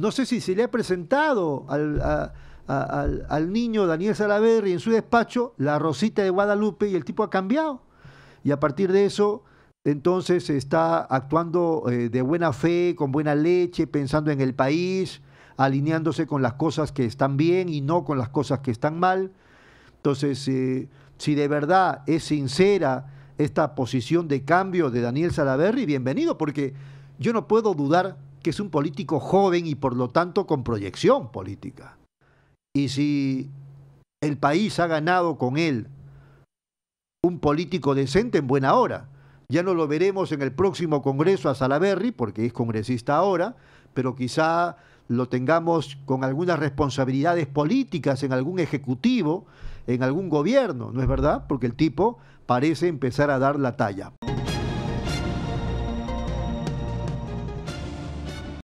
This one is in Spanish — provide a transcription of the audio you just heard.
No sé si se le ha presentado al, niño Daniel Salaverri en su despacho la Rosita de Guadalupe y el tipo ha cambiado. Y a partir de eso, entonces está actuando eh, de buena fe, con buena leche, pensando en el país, alineándose con las cosas que están bien y no con las cosas que están mal. Entonces, eh, si de verdad es sincera esta posición de cambio de Daniel Salaverri, bienvenido, porque yo no puedo dudar que es un político joven y por lo tanto con proyección política. Y si el país ha ganado con él un político decente en buena hora, ya no lo veremos en el próximo Congreso a Salaberry, porque es congresista ahora, pero quizá lo tengamos con algunas responsabilidades políticas en algún ejecutivo, en algún gobierno, ¿no es verdad? Porque el tipo parece empezar a dar la talla.